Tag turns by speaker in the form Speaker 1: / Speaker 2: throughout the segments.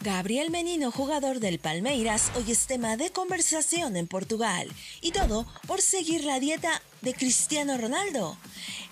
Speaker 1: Gabriel Menino, jugador del Palmeiras, hoy es tema de conversación en Portugal y todo por seguir la dieta de Cristiano Ronaldo.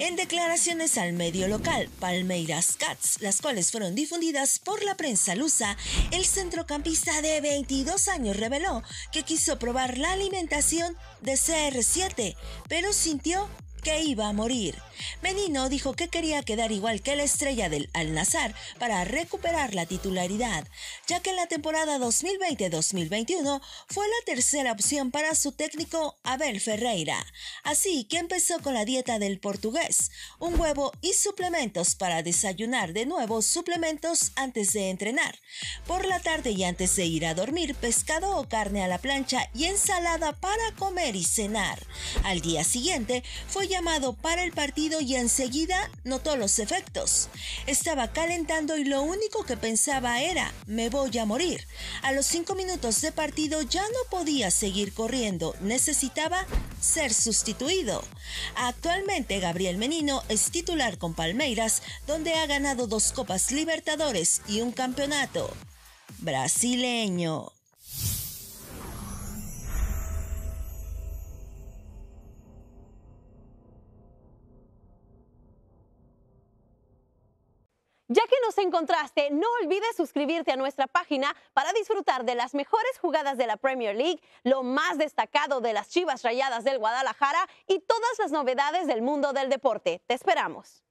Speaker 1: En declaraciones al medio local Palmeiras Cats, las cuales fueron difundidas por la prensa lusa, el centrocampista de 22 años reveló que quiso probar la alimentación de CR7, pero sintió que iba a morir. Menino dijo que quería quedar igual que la estrella del Al-Nazar para recuperar la titularidad, ya que en la temporada 2020-2021 fue la tercera opción para su técnico Abel Ferreira. Así que empezó con la dieta del portugués, un huevo y suplementos para desayunar de nuevo suplementos antes de entrenar. Por la tarde y antes de ir a dormir, pescado o carne a la plancha y ensalada para comer y cenar. Al día siguiente fue ya llamado para el partido y enseguida notó los efectos. Estaba calentando y lo único que pensaba era, me voy a morir. A los cinco minutos de partido ya no podía seguir corriendo, necesitaba ser sustituido. Actualmente Gabriel Menino es titular con Palmeiras, donde ha ganado dos Copas Libertadores y un campeonato brasileño.
Speaker 2: Ya que nos encontraste, no olvides suscribirte a nuestra página para disfrutar de las mejores jugadas de la Premier League, lo más destacado de las Chivas Rayadas del Guadalajara y todas las novedades del mundo del deporte. Te esperamos.